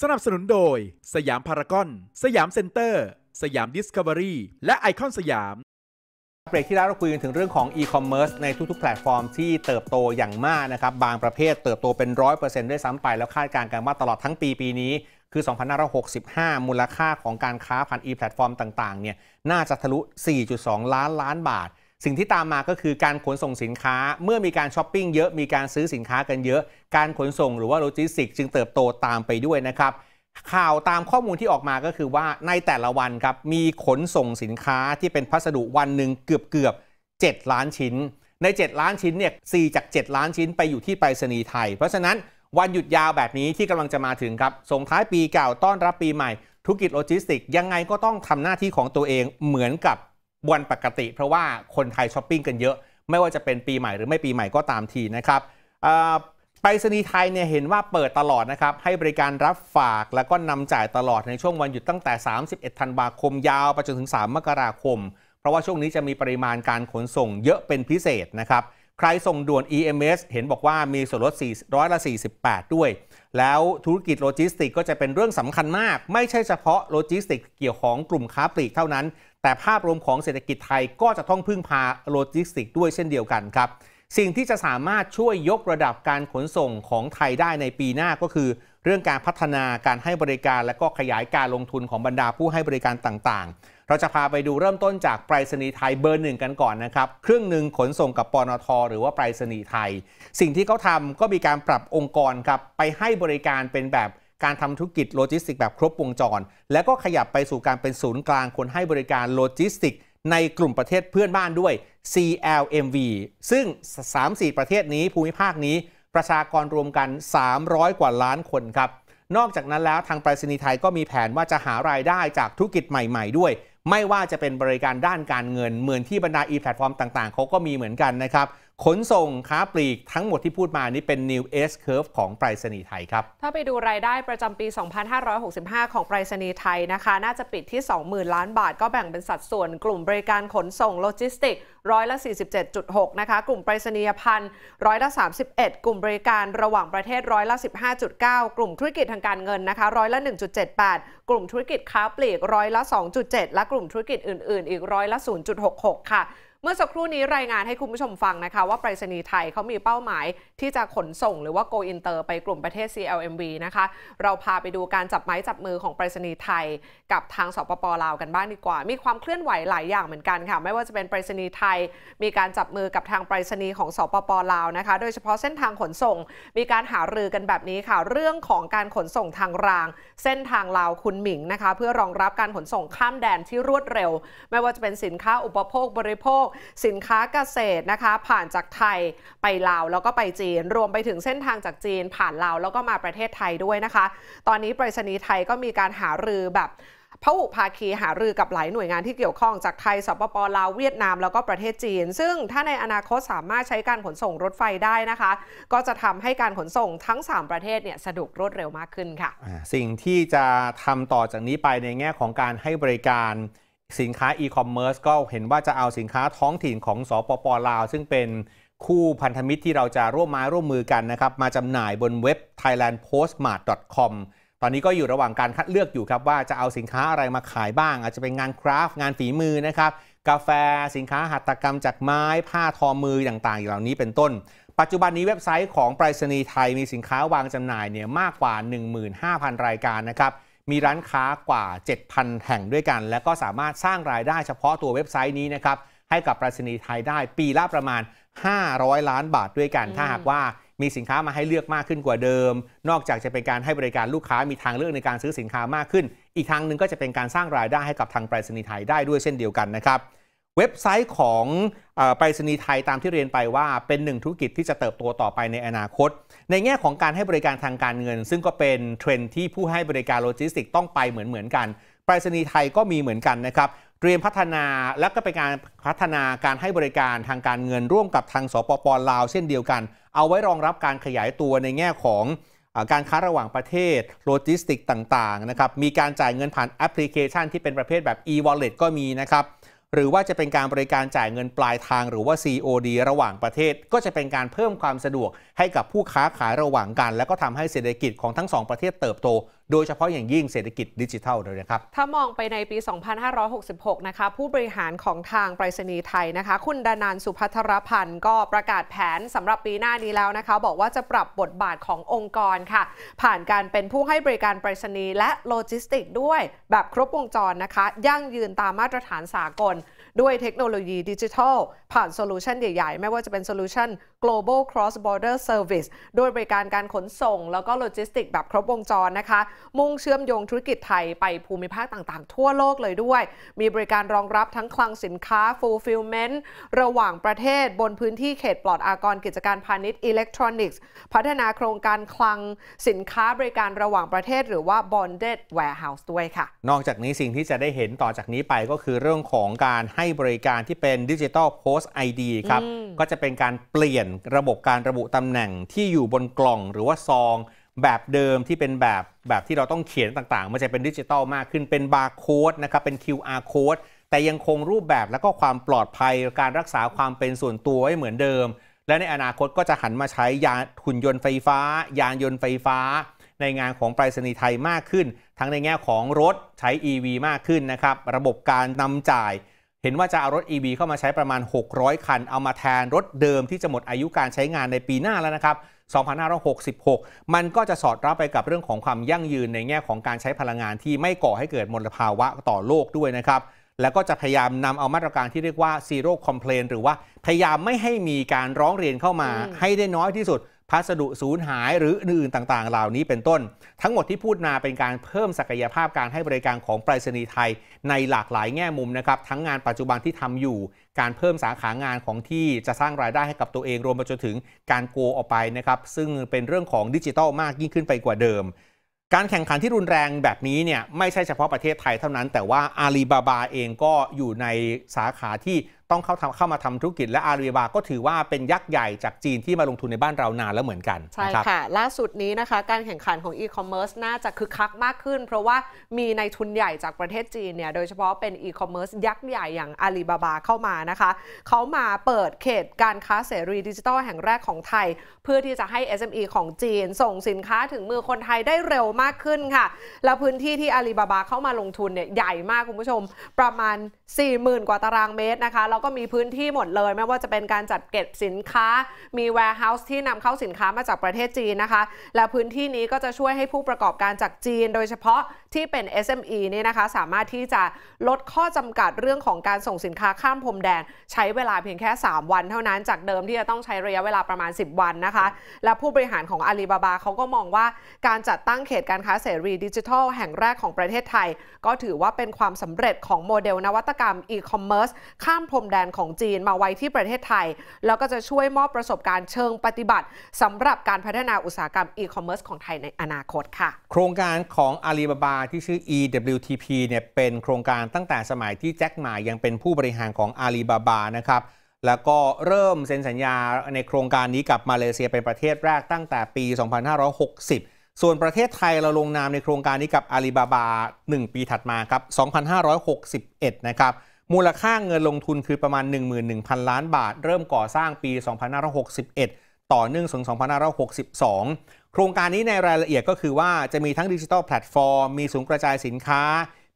สนับสนุนโดย สยามพารากอน สยามเซ็นเตอร์ สยามดิสคัฟเวอรี่และไอคอนสยามเบรกที่แล้วเราคุยกันถึงเรื่องของอีคอมเมิร์ซในทุกๆ แพลตฟอร์มที่เติบโตอย่างมากนะครับ บางประเภทเติบโตเป็นรร้ออยเเป์ซ็นต์ด้วยซ้ำไปแล้วคาดการณ์กันว่าตลอดทั้งปีปีนี้คือ 2565 มูลค่าของการค้าผ่านอีแพลตฟอร์มต่างๆ เนี่ย น่าจะทะลุ 4.2 ล้านล้านบาทสิ่งที่ตามมาก็คือการขนส่งสินค้าเมื่อมีการช้อปปิ้งเยอะ มีการซื้อสินค้ากันเยอะ การขนส่งหรือว่าโลจิสติก จึงเติบโตตามไปด้วยนะครับ ข่าวตามข้อมูลที่ออกมาก็คือว่าในแต่ละวันครับมีขนส่งสินค้าที่เป็นพัสดุวันหนึ่งเกือบเกือบ7ล้านชิ้น ใน 7 ล้านชิ้นเนี่ย4จาก 7 ล้านชิ้นไปอยู่ที่ไปรษณีย์ไทย เพราะฉะนั้นวันหยุดยาวแบบนี้ที่กำลังจะมาถึงครับส่งท้ายปีเก่าต้อนรับปีใหม่ ธุรกิจโลจิสติก ยังไงก็ต้องทำหน้าที่ของตัวเองเหมือนกับวันปกติเพราะว่าคนไทยช้อปปิ้งกันเยอะไม่ว่าจะเป็นปีใหม่หรือไม่ปีใหม่ก็ตามทีนะครับไปรษณีย์ไทยเนี่ยเห็นว่าเปิดตลอดนะครับ ให้บริการรับฝากแล้วก็นำจ่ายตลอดในช่วงวันหยุดตั้งแต่ 31 ธันวาคมยาวไปจนถึง 3 มกราคม เพราะว่าช่วงนี้จะมีปริมาณการขนส่งเยอะเป็นพิเศษนะครับใครส่งด่วน EMS เห็นบอกว่ามีส่วนลด4ร้อยละ 48 ด้วย แล้วธุรกิจโลจิสติกก็จะเป็นเรื่องสำคัญมาก ไม่ใช่เฉพาะโลจิสติกเกี่ยวของกลุ่มค้าปลีกเท่านั้นแต่ภาพรวมของเศรษฐกิจไทยก็จะต้องพึ่งพาโลจิสติกด้วยเช่นเดียวกันครับสิ่งที่จะสามารถช่วยยกระดับการขนส่งของไทยได้ในปีหน้าก็คือ เรื่องการพัฒนาการให้บริการและก็ขยายการลงทุนของบรรดาผู้ให้บริการต่างๆ เราจะพาไปดูเริ่มต้นจากไปรษณีย์ไทยเบอร์หนึ่งกันก่อนนะครับ เครื่องหนึ่งขนส่งกับปนทหรือว่าไปรษณีย์ไทย สิ่งที่เขาทำก็มีการปรับองค์กรครับไปให้บริการเป็นแบบการทำธุรกิจโลจิสติกแบบครบวงจร แล้วก็ขยับไปสู่การเป็นศูนย์กลางคนให้บริการโลจิสติก ในกลุ่มประเทศเพื่อนบ้านด้วย CLMV ซึ่ง3-4ประเทศนี้ภูมิภาคนี้ ประชากรรวมกัน 300 กว่าล้านคนครับ นอกจากนั้นแล้วทางไปรษณีย์ไทยก็มีแผนว่าจะหารายได้จากธุรกิจใหม่ๆด้วย ไม่ว่าจะเป็นบริการด้านการเงินเหมือนที่บรรดาอีแพลตฟอร์มต่างๆเขาก็มีเหมือนกันนะครับขนส่งค้าปลีกทั้งหมดที่พูดมานี้เป็น New S Curve ของไปรษณีย์ไทยครับ ถ้าไปดูรายได้ประจำปี 2565 ของไปรษณีย์ไทยนะคะ น่าจะปิดที่ 20,000 ล้านบาท ก็แบ่งเป็นสัดส่วนกลุ่มบริการขนส่ง โลจิสติกร้อยละ47.6 นะคะ กลุ่มไปรษณียพันธ์ร้อยละ31 กลุ่มบริการระหว่างประเทศร้อยละ15.9 กลุ่มธุรกิจทางการเงินนะคะร้อยละ1.78 กลุ่มธุรกิจค้าปลีกร้อยละ2.7 และกลุ่มธุรกิจอื่นๆ อีกร้อยละ0.66 ค่ะเมื่อสักครู่นี้รายงานให้คุณผู้ชมฟังนะคะ ว่าไปรษณีย์ไทยเขามีเป้าหมายที่จะขนส่ง หรือว่า go inter ไปกลุ่มประเทศ CLMV นะคะเราพาไปดูการจับไม้จับมือของไปรษณีย์ไทยกับทางสปปลาวกันบ้างดีกว่า มีความเคลื่อนไหวหลายอย่างเหมือนกันค่ะ ไม่ว่าจะเป็นไปรษณีย์ไทยมีการจับมือกับทางไปรษณีย์ของสปปลาวนะคะโดยเฉพาะเส้นทางขนส่งมีการหารือกันแบบนี้ค่ะ เรื่องของการขนส่งทางราง เส้นทางลาวคุณหมิงนะคะเพื่อรองรับการขนส่งข้ามแดนที่รวดเร็ว ไม่ว่าจะเป็นสินค้าอุปโภคบริโภคสินค้าเกษตรนะคะผ่านจากไทยไปลาวแล้วก็ไปจีน รวมไปถึงเส้นทางจากจีน ผ่านลาวแล้วก็มาประเทศไทยด้วยนะคะ ตอนนี้บปรษณีย์ไทยก็มีการหารือแบบพหุภาคี หารือกับหลายหน่วยงานที่เกี่ยวข้องจากไทยสปปลาวเวียดนามแล้วก็ประเทศจีน ซึ่งถ้าในอนาคตสามารถใช้การขนส่งรถไฟได้นะคะ ก็จะทำให้การขนส่งทั้ง 3 ประเทศเนี่ยสะดวกรวดเร็วมากขึ้นค่ะสิ่งที่จะทำต่อจากนี้ไปในแง่ของการให้บริการสินค้าอีคอมเมิร์ซก็เห็นว่าจะเอาสินค้าท้องถิ่นของสปปลาว ซึ่งเป็นคู่พันธมิตรที่เราจะร่วมมาร่วมมือกันนะครับมาจำหน่ายบนเว็บ thailandpostmart.com ตอนนี้ก็อยู่ระหว่างการคัดเลือกอยู่ครับว่าจะเอาสินค้าอะไรมาขายบ้าง อาจจะเป็นงานคราฟงานฝีมือนะครับ กาแฟสินค้าหัตถกรรมจากไม้ผ้าทอมือต่าง ๆ เหล่านี้เป็นต้นปัจจุบันนี้เว็บไซต์ของไปรษณีย์ไทยมีสินค้าวางจำหน่ายเนี่ยมากกว่า15,000รายการนะครับมีร้านค้ากว่า7,000 แห่งด้วยกัน และก็สามารถสร้างรายได้เฉพาะตัวเว็บไซต์นี้นะครับให้กับประษณีไทยได้ปีละประมาณ 500 ล้านบาทด้วยกัน ถ้าหากว่ามีสินค้ามาให้เลือกมากขึ้นกว่าเดิม นอกจากจะเป็นการให้บริการลูกค้ามีทางเลือกในการซื้อสินค้ามากขึ้น อีกทางหนึ่งก็จะเป็นการสร้างรายได้ให้กับทางไปรษณีย์ไทยได้ด้วยเช่นเดียวกันนะครับเว็บไซต์ของไปรษณีย์ไทยตามที่เรียนไปว่าเป็นหนึ่งธุรกิจที่จะเติบโตต่อไปในอนาคต ในแง่ของการให้บริการทางการเงิน ซึ่งก็เป็นเทรนที่ผู้ให้บริการโลจิสติก ต้องไปเหมือนเหมือนกันไปรษณีย์ไทยก็มีเหมือนกันนะครับเตรียมพัฒนาและก็เป็นการพัฒนาการให้บริการทางการเงินร่วมกับทางสปปลาวเช่นเดียวกัน เอาไว้รองรับการขยายตัวในแง่ของการค้าระหว่างประเทศโลจิสติกต่างๆนะครับมีการจ่ายเงินผ่านแอปพลิเคชันที่เป็นประเภทแบบ e-wallet ก็มีนะครับหรือว่าจะเป็นการบริการจ่ายเงินปลายทางหรือว่า COD ระหว่างประเทศ ก็จะเป็นการเพิ่มความสะดวกให้กับผู้ค้าขายระหว่างกัน และก็ทำให้เศรษฐกิจของทั้งสองประเทศเติบโตโดยเฉพาะอย่างยิ่งเศรษฐกิจดิจิทัลเลยนะครับ ถ้ามองไปในปี 2566 นะคะผู้บริหารของทางไปรษณีย์ไทยนะคะ คุณดานานสุพัทรพันธ์ก็ประกาศแผนสำหรับปีหน้านี้แล้วนะคะ บอกว่าจะปรับบทบาทขององค์กรค่ะ ผ่านการเป็นผู้ให้บริการไปรษณีย์และโลจิสติก ด้วย แบบครบวงจรนะคะยั่งยืนตามมาตรฐานสากลด้วยเทคโนโลยีดิจิทัลผ่านโซลูชันใหญ่ ๆ ไม่ว่าจะเป็นโซลูชัน global cross border service โดยบริการการขนส่ง แล้วก็โลจิสติก แบบครบวงจรนะคะ มุ่งเชื่อมโยงธุรกิจไทยไปภูมิภาคต่าง ๆ ทั่วโลกเลยด้วย มีบริการรองรับทั้งคลังสินค้า fulfillment ระหว่างประเทศบนพื้นที่เขตปลอดอากรกิจการพาณิชย์อิเล็กทรอนิกส์ พัฒนาโครงการคลังสินค้าบริการระหว่างประเทศหรือว่า bonded warehouse ด้วยค่ะ นอกจากนี้สิ่งที่จะได้เห็นต่อจากนี้ไปก็คือเรื่องของการใหบริการที่เป็นดิจิทัลโพสต์ไอดีครับ ก็จะเป็นการเปลี่ยนระบบการระบุตำแหน่งที่อยู่บนกล่องหรือว่าซอง แบบเดิมที่เป็นแบบแบบที่เราต้องเขียนต่างๆมันจะเป็นดิจิทัลมากขึ้น เป็นบาร์โค้ดนะครับ เป็น QR โค้ดแต่ยังคงรูปแบบและก็ความปลอดภัยการรักษาความเป็นส่วนตัวให้เหมือนเดิม และในอนาคตก็จะหันมาใช้ยานหุ่นยนต์ไฟฟ้า ยานยนต์ไฟฟ้า ในงานของไปรษณีย์ไทยมากขึ้น ทั้งในแง่ของรถใช้ EV มากขึ้นนะครับระบบการนำจ่ายเห็นว่าจะเอารถ EV เข้ามาใช้ประมาณ 600 คัน เอามาแทนรถเดิมที่จะหมดอายุการใช้งานในปีหน้าแล้วนะครับ2566 มันก็จะสอดรับไปกับเรื่องของความยั่งยืนในแง่ของการใช้พลังงานที่ไม่ก่อให้เกิดมลภาวะต่อโลกด้วยนะครับ แล้วก็จะพยายามนำเอามาตรการที่เรียกว่า zero complain t หรือว่าพยายามไม่ให้มีการร้องเรียนเข้ามาให้ได้น้อยที่สุดพัสดุสูญหายหรืออื่นๆต่างๆ เหล่านี้เป็นต้น ทั้งหมดที่พูดมาเป็นการเพิ่มศักยภาพการให้บริการของไปรษณีย์ไทยในหลากหลายแง่มุมนะครับ ทั้งงานปัจจุบันที่ทำอยู่ การเพิ่มสาขางานของที่จะสร้างรายได้ให้กับตัวเองรวมไปจนถึงการโกออกไปนะครับ ซึ่งเป็นเรื่องของดิจิทัลมากยิ่งขึ้นไปกว่าเดิม การแข่งขันที่รุนแรงแบบนี้เนี่ยไม่ใช่เฉพาะประเทศไทยเท่านั้น แต่ว่าอาลีบาบาเองก็อยู่ในสาขาที่ต้องเข้าทำเข้ามาทำธุรกิจและอาลีบา ก็ถือว่าเป็นยักษ์ใหญ่จากจีนที่มาลงทุนในบ้านเรานานแล้วเหมือนกัน ใช่ค่ะ ล่าสุดนี้นะคะ การแข่งขันของอีคอมเมิร์ซน่าจะคึกคักมากขึ้นเพราะว่ามีในทุนใหญ่จากประเทศจีนเนี่ย โดยเฉพาะเป็นอีคอมเมิร์ซยักษ์ใหญ่อย่างอาลีบาบาเข้ามานะคะ เขามาเปิดเขตการค้าเสรีดิจิทัลแห่งแรกของไทย เพื่อที่จะให้ SME ของจีน ส่งสินค้าถึงมือคนไทยได้เร็วมากขึ้นค่ะ แล้วพื้นที่ที่อาลีบาบาเข้ามาลงทุนเนี่ยใหญ่มากคุณผู้ชม ประมาณ40,000 กว่าตารางเมตรนะคะแล้วก็มีพื้นที่หมดเลย ไม่ว่าจะเป็นการจัดเก็บสินค้า มี warehouse ที่นำเข้าสินค้ามาจากประเทศจีนนะคะ และพื้นที่นี้ก็จะช่วยให้ผู้ประกอบการจากจีน โดยเฉพาะที่เป็น SME นี่นะคะสามารถที่จะลดข้อจำกัดเรื่องของการส่งสินค้าข้ามพรมแดนใช้เวลาเพียงแค่ 3 วันเท่านั้นจากเดิมที่จะต้องใช้ระยะเวลาประมาณ 10 วันนะคะ และผู้บริหารของอาลีบาบาเขาก็มองว่าการจัดตั้งเขตการค้าเสรีดิจิทัลแห่งแรกของประเทศไทย ก็ถือว่าเป็นความสำเร็จของโมเดล นวัตกรรมอีคอมเมิร์ซข้ามพรมแดนของจีนมาไว้ที่ประเทศไทย แล้วก็จะช่วยมอบประสบการณ์เชิงปฏิบัติสำหรับการพัฒนาอุตสาหกรรมอีคอมเมิร์ซของไทยในอนาคตค่ะ โครงการของอาลีบาบาที่ชื่อ EWTP เนี่ยเป็นโครงการตั้งแต่สมัยที่แจ็คหมายังเป็นผู้บริหารของอาลีบาบานะครับแล้วก็เริ่มเซ็นสัญญาในโครงการนี้กับมาเลเซียเป็นประเทศแรกตั้งแต่ปี 2560ส่วนประเทศไทยเราลงนามในโครงการนี้กับอาลีบาบา 1 ปีถัดมาครับ 2,561 นะครับ มูลค่าเงินลงทุนคือประมาณ 11,000 ล้านบาท เริ่มก่อสร้างปี 2,561 ต่อเนื่องถึง2,562 โครงการนี้ในรายละเอียดก็คือว่าจะมีทั้งดิจิทัลแพลตฟอร์มมีศูนย์กระจายสินค้า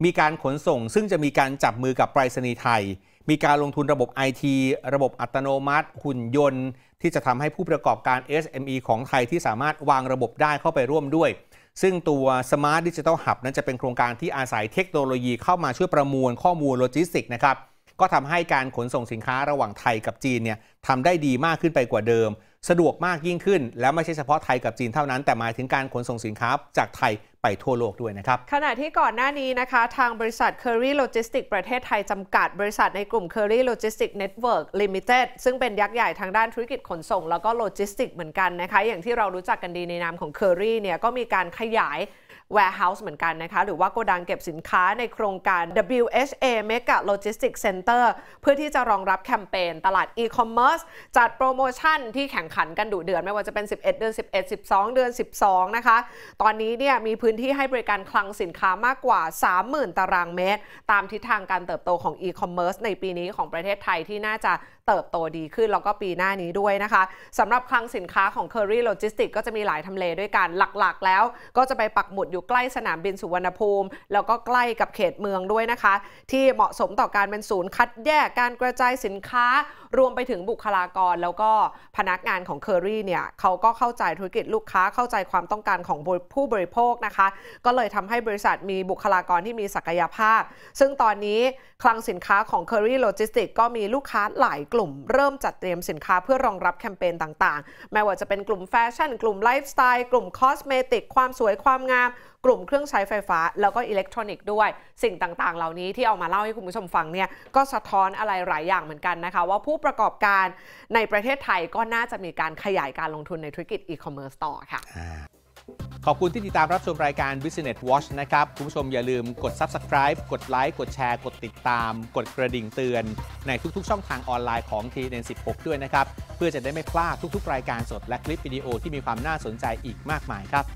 มีการขนส่งซึ่งจะมีการจับมือกับไปรษณีย์ไทย มีการลงทุนระบบ IT ระบบอัตโนมัติหุ่นยนต์ที่จะทำให้ผู้ประกอบการ SME ของไทยที่สามารถวางระบบได้เข้าไปร่วมด้วย ซึ่งตัว Smart Digital Hub นั้นจะเป็นโครงการที่อาศัยเทคโนโลยี เข้ามาช่วยประมวลข้อมูลโลจิสติกนะครับ ก็ทำให้การขนส่งสินค้าระหว่างไทยกับจีนเนี่ยทำได้ดีมากขึ้นไปกว่าเดิม สะดวกมากยิ่งขึ้น และไม่ใช่เฉพาะไทยกับจีนเท่านั้น แต่หมายถึงการขนส่งสินค้าจากไทยไปทั่วโลกด้วยนะครับ ขณะที่ก่อนหน้านี้นะคะ ทางบริษัท Curry Logistics ประเทศไทยจำกัดบริษัทในกลุ่ม Curry Logistics Network Limited ซึ่งเป็นยักษ์ใหญ่ทางด้านธุรกิจขนส่ง แล้วก็โลจิสติก เหมือนกันนะคะ อย่างที่เรารู้จักกันดีในนามของ Curry เนี่ยก็มีการขยาย warehouse เหมือนกันนะคะหรือว่าโกดังเก็บสินค้าในโครงการ WHA Mega Logistics Center เพื่อที่จะรองรับแคมเปญตลาด e-commerce จัดโปรโมชั่นที่แข่งขันกันดุเดือนไม่ว่าจะเป็น 11 เดือน11 12 เดือน 12 นะคะ ตอนนี้เนี่ยมีพื้นที่ให้บริการคลังสินค้ามากกว่า 30,000 ตารางเมตร ตามทิศทางการเติบโตของ e-commerce ในปีนี้ของประเทศไทยที่น่าจะเติบโตดีขึ้นแล้วก็ปีหน้านี้ด้วยนะคะสำหรับคลังสินค้าของ Curry Logistics ก็จะมีหลายทำเลด้วยกันหลักๆ แล้ว ก็จะไปปักหมุดอยู่ใกล้สนามบินสุวรรณภูมิ แล้วก็ใกล้กับเขตเมืองด้วยนะคะ ที่เหมาะสมต่อการเป็นศูนย์คัดแยกการกระจายสินค้ารวมไปถึงบุคลากร แล้วก็พนักงานของเคอรี่เนี่ยเขาก็เข้าใจธุรกิจลูกค้าเข้าใจความต้องการของผู้บริโภคนะคะก็เลยทำให้บริษัทมีบุคลากรที่มีศักยภาพ ซึ่งตอนนี้คลังสินค้าของ Curry Logistics ก็มีลูกค้าหลายกลุ่ม เริ่มจัดเตรียมสินค้าเพื่อรองรับแคมเปญต่างๆ ไม่ว่าจะเป็นกลุ่มแฟชั่น กลุ่มไลฟ์สไตล์กลุ่มคอสเมติกความสวยความงาม กลุ่มเครื่องใช้ไฟฟ้า แล้วก็อิเล็กทรอนิกส์ด้วย สิ่งต่าง ๆ เหล่านี้ที่เอามาเล่าให้คุณผู้ชมฟังเนี่ยก็สะท้อนอะไรหลายอย่างเหมือนกันนะคะว่าผู้ประกอบการในประเทศไทยก็น่าจะมีการขยายการลงทุนในธุรกิจอีคอมเมิร์ซต่อค่ะขอบคุณที่ติดตามรับชมรายการ Business Watch นะครับ คุณผู้ชมอย่าลืมกด Subscribe กดไลค์กดแชร์กดติดตาม กดกระดิ่งเตือน ในทุกๆ ช่องทางออนไลน์ของ t n 16ด้วยนะครับ เพื่อจะได้ไม่พลาดทุกๆ รายการสดและคลิปวิดีโอที่มีความน่าสนใจอีกมากมายครับ